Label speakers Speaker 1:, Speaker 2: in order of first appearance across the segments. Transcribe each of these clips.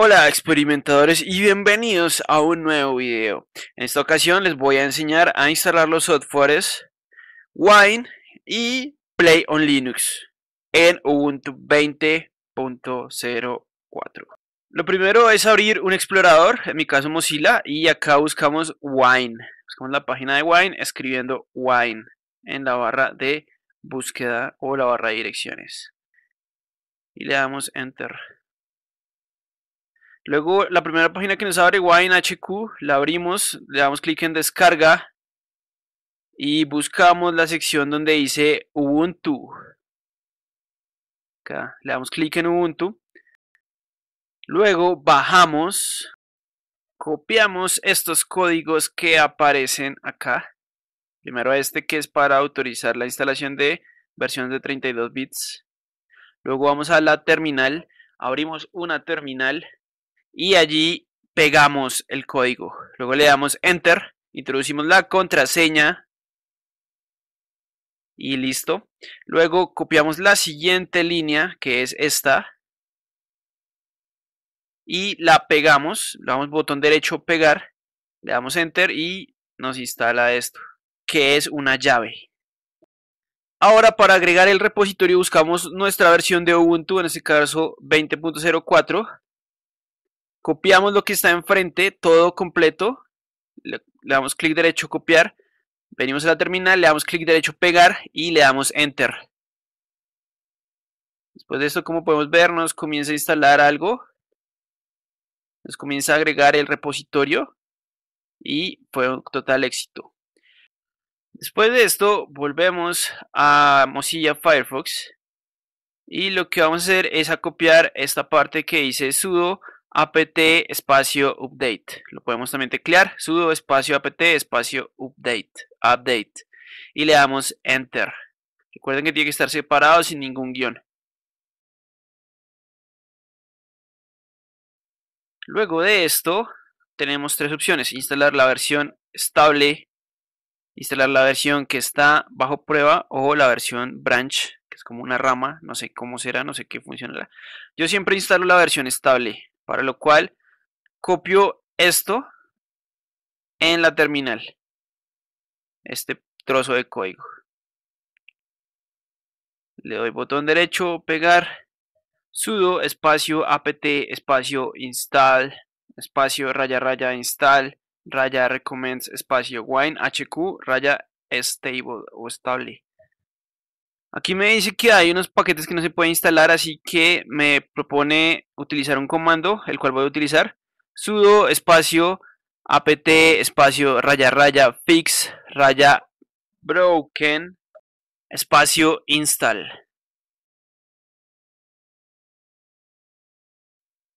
Speaker 1: Hola experimentadores y bienvenidos a un nuevo video. En esta ocasión les voy a enseñar a instalar los softwares Wine y Play on Linux en Ubuntu 20.04. Lo primero es abrir un explorador, en mi caso Mozilla, y acá buscamos Wine. Buscamos la página de Wine escribiendo Wine en la barra de búsqueda o la barra de direcciones. Y le damos Enter. Luego, la primera página que nos abre, WineHQ, la abrimos, le damos clic en descarga y buscamos la sección donde dice Ubuntu. le damos clic en Ubuntu. Luego bajamos, copiamos estos códigos que aparecen acá. Primero este que es para autorizar la instalación de versiones de 32 bits. Luego vamos a la terminal, abrimos una terminal y allí pegamos el código. Luego le damos enter, introducimos la contraseña y listo. Luego copiamos la siguiente línea que es esta y la pegamos, le damos botón derecho pegar, le damos enter y nos instala esto, que es una llave. Ahora para agregar el repositorio buscamos nuestra versión de Ubuntu, en este caso 20.04 copiamos lo que está enfrente, todo completo, le, damos clic derecho copiar, venimos a la terminal, le damos clic derecho pegar y le damos enter. Después de esto, como podemos ver, nos comienza a instalar algo, nos comienza a agregar el repositorio y fue un total éxito. Después de esto, volvemos a Mozilla Firefox y lo que vamos a hacer es a copiar esta parte que dice sudo apt espacio update. Lo podemos también teclear, sudo espacio apt espacio update, update. Y le damos enter. Recuerden que tiene que estar separado sin ningún guión. Luego de esto, tenemos tres opciones. Instalar la versión estable, instalar la versión que está bajo prueba o la versión branch, que es como una rama, no sé cómo será, no sé qué funcionará. Yo siempre instalo la versión estable. Para lo cual copio esto en la terminal. Este trozo de código. Le doy botón derecho, pegar, sudo, espacio, apt, espacio, install, espacio, raya, raya, install, raya, recommends, espacio, wine, hq, raya, stable o estable. Aquí me dice que hay unos paquetes que no se pueden instalar, así que me propone utilizar un comando, el cual voy a utilizar. sudo espacio apt espacio raya raya fix raya broken espacio install.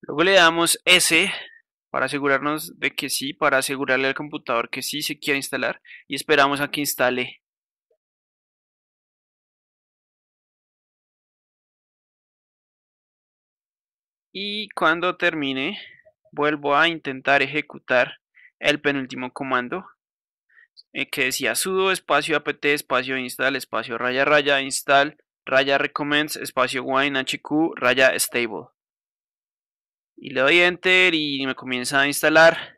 Speaker 1: Luego le damos S para asegurarnos de que sí, para asegurarle al computador que sí se quiere instalar y esperamos a que instale y cuando termine vuelvo a intentar ejecutar el penúltimo comando eh, que decía sudo espacio apt espacio install espacio raya raya install raya recommends espacio wine hq raya stable y le doy enter y me comienza a instalar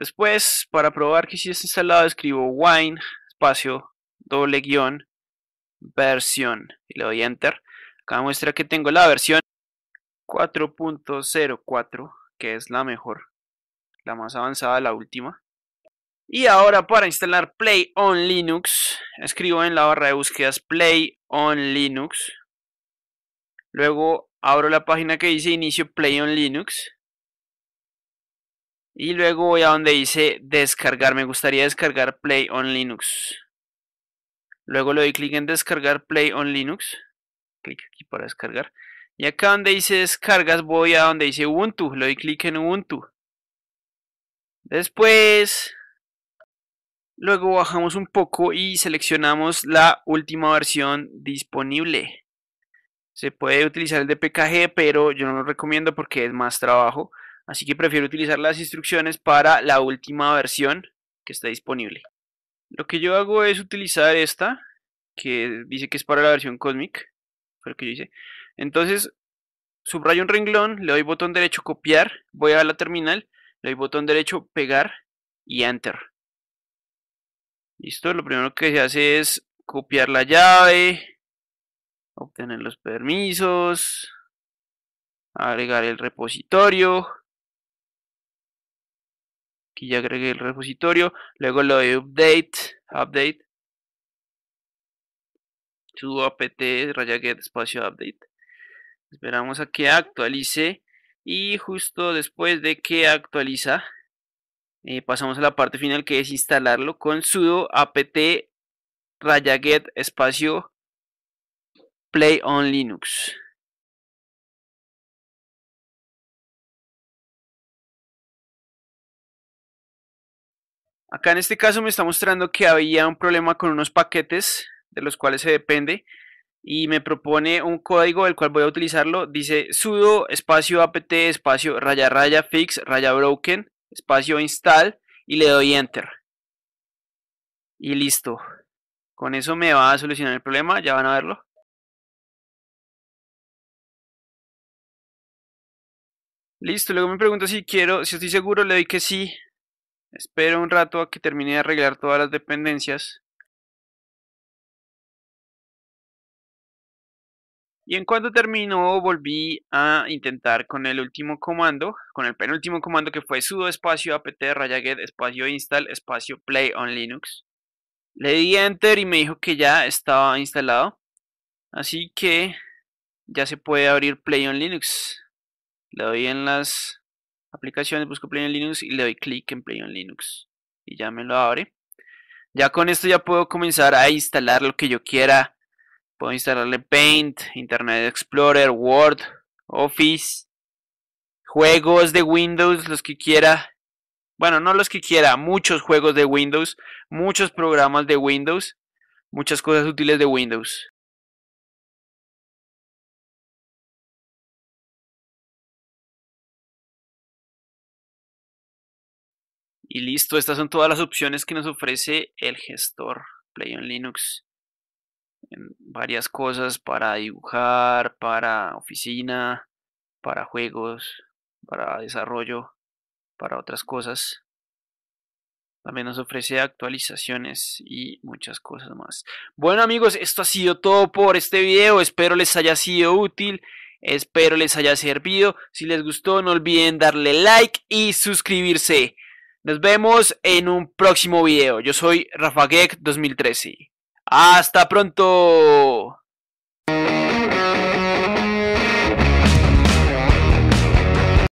Speaker 1: Después, para probar que sí está instalado, escribo wine, espacio, doble guión, versión. Y le doy enter. Acá muestra que tengo la versión 4.04, que es la mejor, la más avanzada, la última. Y ahora para instalar Play on Linux, escribo en la barra de búsquedas Play on Linux. Luego abro la página que dice inicio Play on Linux. Y luego voy a donde dice descargar. Me gustaría descargar Play on Linux. Luego le doy clic en descargar Play on Linux. Clic aquí para descargar. Y acá donde dice descargas voy a donde dice Ubuntu. Le doy clic en Ubuntu. Después, luego bajamos un poco y seleccionamos la última versión disponible. Se puede utilizar el de PKG, pero yo no lo recomiendo porque es más trabajo. Así que prefiero utilizar las instrucciones para la última versión que está disponible. Lo que yo hago es utilizar esta, que dice que es para la versión Cosmic. Fue que yo Entonces, subrayo un renglón, le doy botón derecho copiar, voy a la terminal, le doy botón derecho pegar y enter. Listo, lo primero que se hace es copiar la llave, obtener los permisos, agregar el repositorio, Aquí ya agregué el repositorio. Luego lo de update, update. sudo apt get espacio update. Esperamos a que actualice. Y justo después de que actualiza, eh, pasamos a la parte final que es instalarlo con sudo apt get espacio play on linux. Acá en este caso me está mostrando que había un problema con unos paquetes de los cuales se depende y me propone un código del cual voy a utilizarlo. Dice sudo espacio apt espacio raya raya fix raya broken espacio install y le doy enter. Y listo. Con eso me va a solucionar el problema, ya van a verlo. Listo, luego me pregunta si quiero, si estoy seguro, le doy que sí, Espero un rato a que termine de arreglar todas las dependencias. Y en cuanto terminó, volví a intentar con el último comando, con el penúltimo comando que fue sudo espacio apt get espacio install espacio play on Linux. Le di enter y me dijo que ya estaba instalado. Así que ya se puede abrir play on Linux. Le doy en las aplicaciones, busco Play on Linux y le doy clic en Play on Linux. Y ya me lo abre. Ya con esto ya puedo comenzar a instalar lo que yo quiera. Puedo instalarle Paint, Internet Explorer, Word, Office, juegos de Windows, los que quiera. Bueno, no los que quiera, muchos juegos de Windows, muchos programas de Windows, muchas cosas útiles de Windows. Y listo, estas son todas las opciones que nos ofrece el gestor Play on Linux. varias cosas para dibujar, para oficina, para juegos, para desarrollo, para otras cosas. También nos ofrece actualizaciones y muchas cosas más. Bueno amigos, esto ha sido todo por este video. Espero les haya sido útil. Espero les haya servido. Si les gustó, no olviden darle like y suscribirse. Nos vemos en un próximo video. Yo soy Rafa 2013. Hasta pronto.